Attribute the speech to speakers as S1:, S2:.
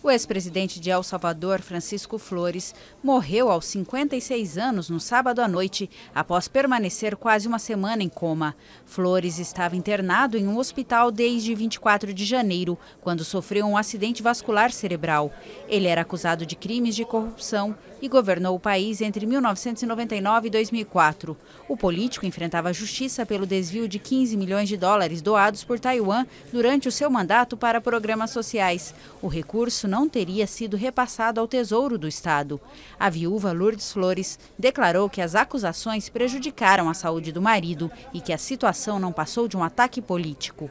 S1: O ex-presidente de El Salvador, Francisco Flores, morreu aos 56 anos no sábado à noite, após permanecer quase uma semana em coma. Flores estava internado em um hospital desde 24 de janeiro, quando sofreu um acidente vascular cerebral. Ele era acusado de crimes de corrupção e governou o país entre 1999 e 2004. O político enfrentava a justiça pelo desvio de 15 milhões de dólares doados por Taiwan durante o seu mandato para programas sociais. O recurso não teria sido repassado ao Tesouro do Estado. A viúva Lourdes Flores declarou que as acusações prejudicaram a saúde do marido e que a situação não passou de um ataque político.